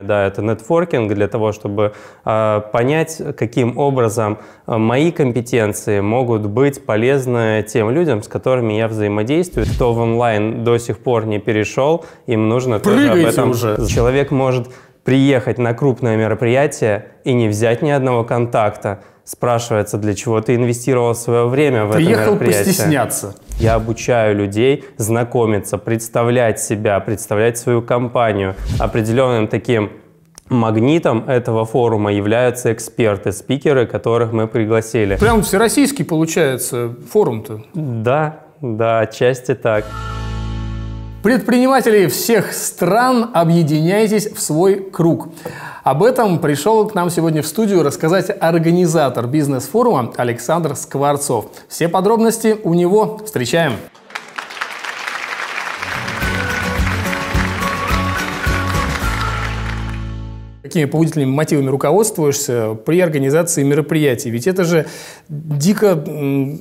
Да, это нетворкинг для того, чтобы э, понять, каким образом а, мои компетенции могут быть полезны тем людям, с которыми я взаимодействую. Кто в онлайн до сих пор не перешел, им нужно Прыгайте тоже об этом. Уже. Человек может приехать на крупное мероприятие и не взять ни одного контакта спрашивается, для чего ты инвестировал свое время в Приехал это мероприятие. постесняться. Я обучаю людей знакомиться, представлять себя, представлять свою компанию. Определенным таким магнитом этого форума являются эксперты, спикеры, которых мы пригласили. Прям всероссийский получается форум-то? Да, да, отчасти так. Предприниматели всех стран, объединяйтесь в свой круг. Об этом пришел к нам сегодня в студию рассказать организатор бизнес-форума Александр Скворцов. Все подробности у него. Встречаем! какими побудительными мотивами руководствуешься при организации мероприятий. Ведь это же дико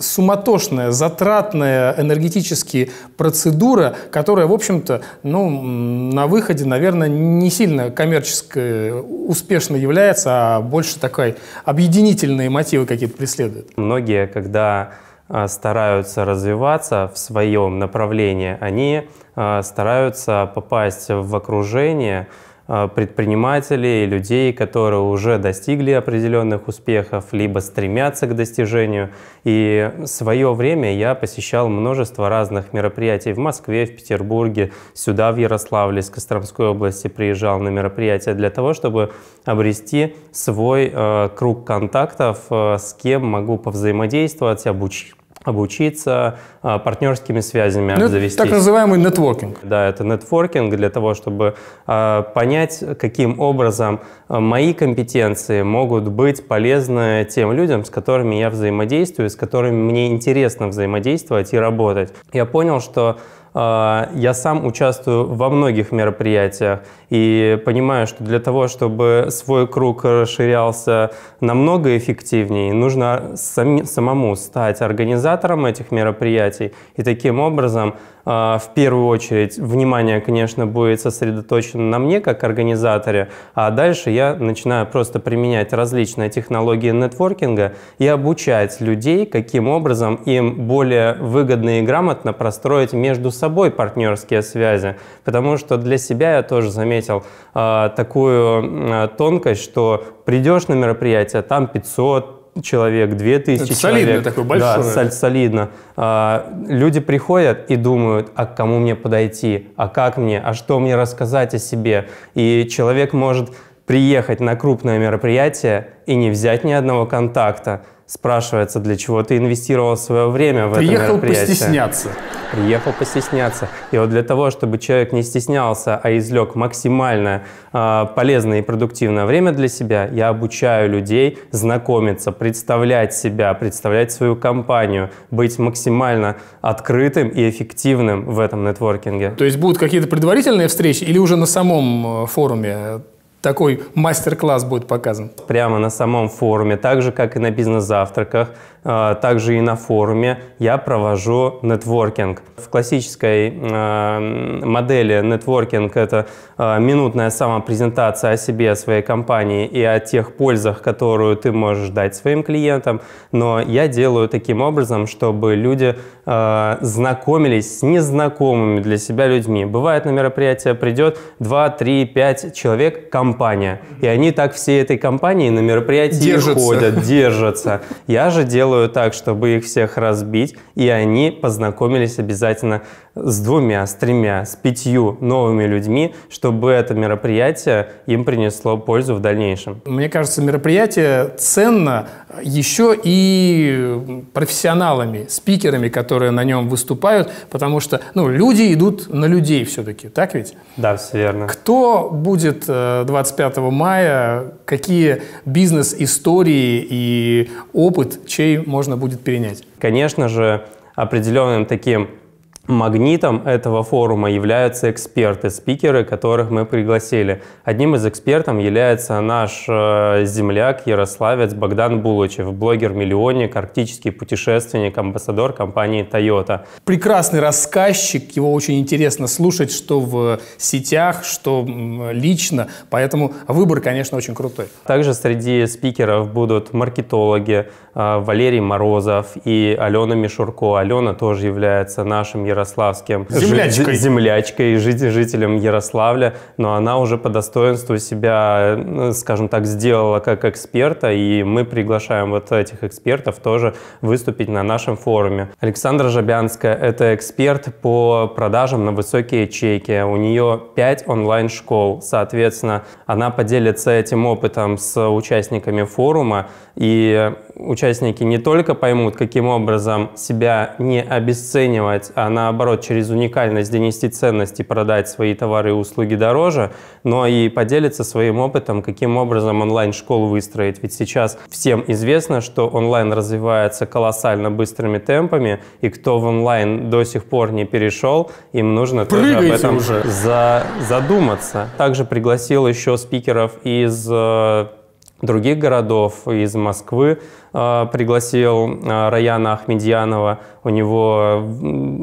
суматошная, затратная энергетически процедура, которая, в общем-то, ну, на выходе, наверное, не сильно коммерчески э, успешно является, а больше такой объединительные мотивы какие-то преследуют. Многие, когда а, стараются развиваться в своем направлении, они а, стараются попасть в окружение, Э, предпринимателей, людей, которые уже достигли определенных успехов, либо стремятся к достижению. И в свое время я посещал множество разных мероприятий в Москве, в Петербурге, сюда, в Ярославле, из Костромской области приезжал на мероприятия для того, чтобы обрести свой э, круг контактов, э, с кем могу повзаимодействовать, обучить обучиться, а, партнерскими связями ну, обзавестись. Так называемый нетворкинг. Да, это нетворкинг для того, чтобы а, понять, каким образом а, мои компетенции могут быть полезны тем людям, с которыми я взаимодействую, с которыми мне интересно взаимодействовать и работать. Я понял, что а, я сам участвую во многих мероприятиях и понимаю, что для того, чтобы свой круг расширялся намного эффективнее, нужно сами, самому стать организатором этих мероприятий и таким образом – а, в первую очередь внимание, конечно, будет сосредоточено на мне как организаторе, а дальше я начинаю просто применять различные технологии нетворкинга и обучать людей, каким образом им более выгодно и грамотно простроить между собой партнерские связи. Потому что для себя я тоже заметил а, такую а, тонкость, что придешь на мероприятие, там 500, человек, 2000 Это человек. такое, большое. Да, соль, солидно. А, люди приходят и думают, а к кому мне подойти, а как мне, а что мне рассказать о себе. И человек может приехать на крупное мероприятие и не взять ни одного контакта, спрашивается, для чего ты инвестировал свое время в Приехал это мероприятие. Приехал постесняться. Приехал постесняться. И вот для того, чтобы человек не стеснялся, а извлек максимально э, полезное и продуктивное время для себя, я обучаю людей знакомиться, представлять себя, представлять свою компанию, быть максимально открытым и эффективным в этом нетворкинге. То есть будут какие-то предварительные встречи или уже на самом э, форуме такой мастер-класс будет показан? Прямо на самом форуме, так же, как и на бизнес-завтраках, э, также и на форуме я провожу нетворкинг. В классической э, модели нетворкинг – это э, минутная самопрезентация о себе, о своей компании и о тех пользах, которую ты можешь дать своим клиентам. Но я делаю таким образом, чтобы люди Э, знакомились с незнакомыми для себя людьми. Бывает на мероприятие придет 2, 3, 5 человек, компания. И они так всей этой компанией на мероприятии держатся. ходят, держатся. Я же делаю так, чтобы их всех разбить, и они познакомились обязательно с двумя, с тремя, с пятью новыми людьми, чтобы это мероприятие им принесло пользу в дальнейшем. Мне кажется, мероприятие ценно еще и профессионалами, спикерами, которые которые на нем выступают, потому что ну, люди идут на людей все-таки, так ведь? Да, все верно. Кто будет 25 э, мая, какие бизнес-истории и опыт, чей можно будет перенять? Конечно же, определенным таким Магнитом этого форума являются эксперты, спикеры, которых мы пригласили. Одним из экспертов является наш э, земляк, ярославец Богдан Булычев, блогер-миллионник, арктический путешественник, амбассадор компании Toyota. Прекрасный рассказчик, его очень интересно слушать, что в сетях, что лично, поэтому выбор, конечно, очень крутой. Также среди спикеров будут маркетологи, а, Валерий Морозов и Алена Мишурко. Алена тоже является нашим ярославским землячкой, землячкой жителем Ярославля, но она уже по достоинству себя, скажем так, сделала как эксперта, и мы приглашаем вот этих экспертов тоже выступить на нашем форуме. Александра Жабянская – это эксперт по продажам на высокие чеки. У нее 5 онлайн-школ, соответственно, она поделится этим опытом с участниками форума, и участники не только поймут, каким образом себя не обесценивать, а наоборот через уникальность донести ценность и продать свои товары и услуги дороже, но и поделиться своим опытом, каким образом онлайн-школу выстроить. Ведь сейчас всем известно, что онлайн развивается колоссально быстрыми темпами, и кто в онлайн до сих пор не перешел, им нужно Прыгайте тоже об этом уже. За задуматься. Также пригласил еще спикеров из э, других городов, из Москвы э, пригласил э, Раяна Ахмедьянова. У него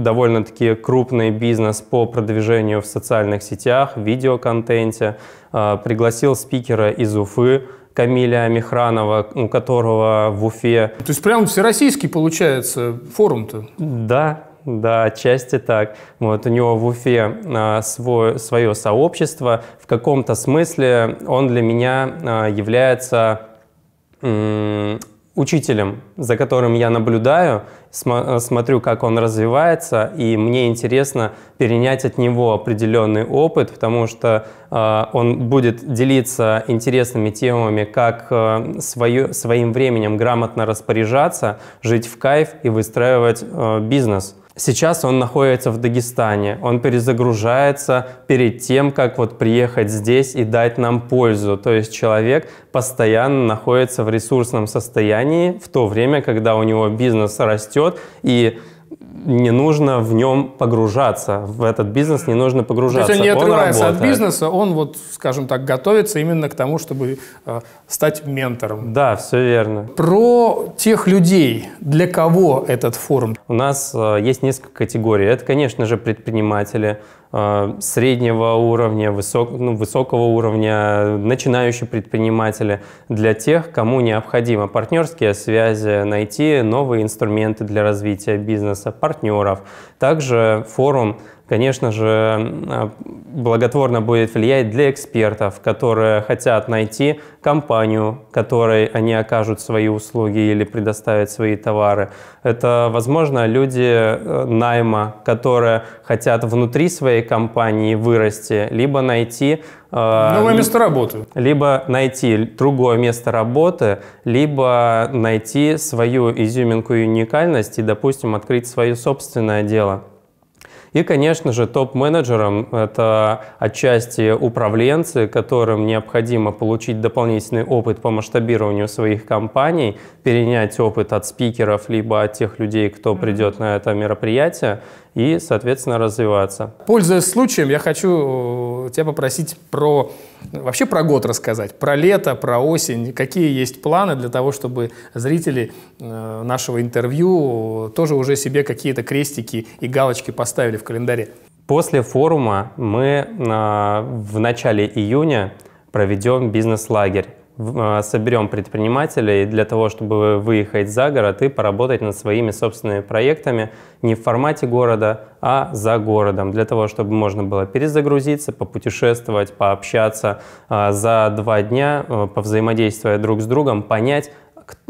довольно-таки крупный бизнес по продвижению в социальных сетях, видеоконтенте. Э, пригласил спикера из Уфы, Камиля Михранова, у которого в Уфе. То есть прям всероссийский получается форум-то? Да, да, отчасти так. Вот у него в Уфе а, свой, свое сообщество. В каком-то смысле он для меня а, является м- учителем, за которым я наблюдаю, см- смотрю, как он развивается, и мне интересно перенять от него определенный опыт, потому что э, он будет делиться интересными темами, как э, свое, своим временем грамотно распоряжаться, жить в кайф и выстраивать э, бизнес. Сейчас он находится в Дагестане, он перезагружается перед тем, как вот приехать здесь и дать нам пользу. То есть человек постоянно находится в ресурсном состоянии в то время, когда у него бизнес растет и не нужно в нем погружаться, в этот бизнес не нужно погружаться. То есть он не отрывается он от бизнеса, он вот, скажем так, готовится именно к тому, чтобы э, стать ментором. Да, все верно. Про тех людей, для кого этот форум? У нас э, есть несколько категорий. Это, конечно же, предприниматели, Э, среднего уровня, высок, ну, высокого уровня, начинающие предприниматели, для тех, кому необходимо партнерские связи, найти новые инструменты для развития бизнеса, партнеров. Также форум конечно же, а, благотворно будет влиять для экспертов, которые хотят найти компанию, которой они окажут свои услуги или предоставят свои товары. Это, возможно, люди э, найма, которые хотят внутри своей компании вырасти, либо найти э, Новое место работы. Либо найти другое место работы, либо найти свою изюминку и уникальность и, допустим, открыть свое собственное дело. И, конечно же, топ-менеджерам это отчасти управленцы, которым необходимо получить дополнительный опыт по масштабированию своих компаний, перенять опыт от спикеров, либо от тех людей, кто придет на это мероприятие, и, соответственно, развиваться. Пользуясь случаем, я хочу э, тебя попросить про вообще про год рассказать, про лето, про осень, какие есть планы для того, чтобы зрители э, нашего интервью тоже уже себе какие-то крестики и галочки поставили в календаре. После форума мы э, в начале июня проведем бизнес-лагерь а, соберем предпринимателей для того, чтобы выехать за город и поработать над своими собственными проектами не в формате города, а за городом, для того, чтобы можно было перезагрузиться, попутешествовать, пообщаться а, за два дня, э, повзаимодействуя друг с другом, понять,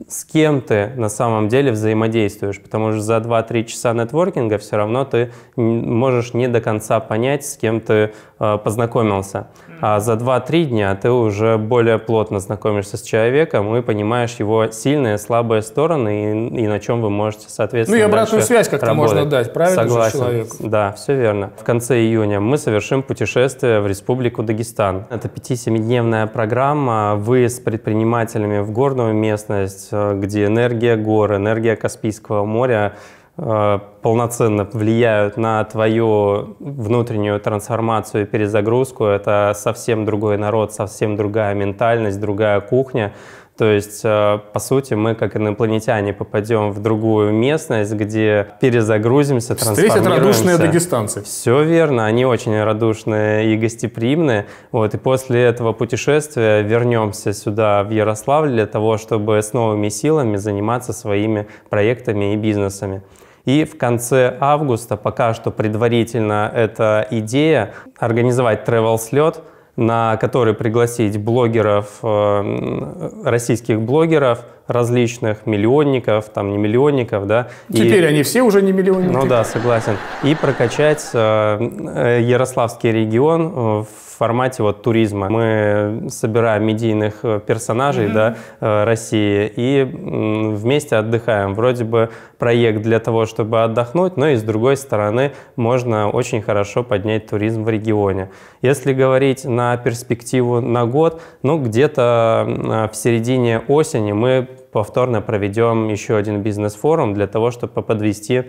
с кем ты на самом деле взаимодействуешь, потому что за 2-3 часа нетворкинга все равно ты можешь не до конца понять, с кем ты э, познакомился. А за 2-3 дня ты уже более плотно знакомишься с человеком и понимаешь его сильные, слабые стороны и, и на чем вы можете, соответственно, Ну и обратную связь как-то можно дать, правильно Согласен. же человеку? Да, все верно. В конце июня мы совершим путешествие в Республику Дагестан. Это 5-7-дневная программа, выезд с предпринимателями в горную местность, Э, где энергия гор, энергия Каспийского моря э, полноценно влияют на твою внутреннюю трансформацию и перезагрузку. Это совсем другой народ, совсем другая ментальность, другая кухня. То есть, э, по сути, мы как инопланетяне попадем в другую местность, где перезагрузимся, Встретят радушные дагестанцы. Все верно, они очень радушные и гостеприимные. Вот, и после этого путешествия вернемся сюда, в Ярославль, для того, чтобы с новыми силами заниматься своими проектами и бизнесами. И в конце августа пока что предварительно эта идея организовать travel-слет – на который пригласить блогеров, э, российских блогеров – различных, миллионников, там не миллионников, да. Теперь и... они все уже не миллионники. Ну да, согласен. И прокачать э, э Ярославский регион э, в формате вот туризма. Мы собираем медийных э, персонажей mm-hmm. да, России и вместе отдыхаем. Вроде бы проект для того, чтобы отдохнуть, но и с другой стороны можно очень хорошо поднять туризм в регионе. Если говорить на перспективу на год, ну где-то в середине осени мы повторно проведем еще один бизнес-форум для того, чтобы подвести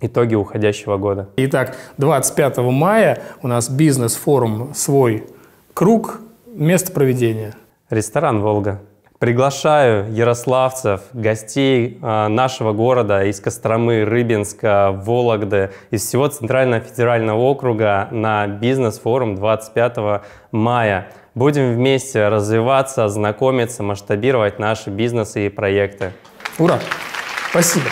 итоги уходящего года. Итак, 25 мая у нас бизнес-форум «Свой круг. Место проведения». Ресторан «Волга». Приглашаю ярославцев, гостей а, нашего города из Костромы, Рыбинска, Вологды, из всего Центрального федерального округа на бизнес-форум 25 мая. Будем вместе развиваться, знакомиться, масштабировать наши бизнесы и проекты. Ура! Спасибо.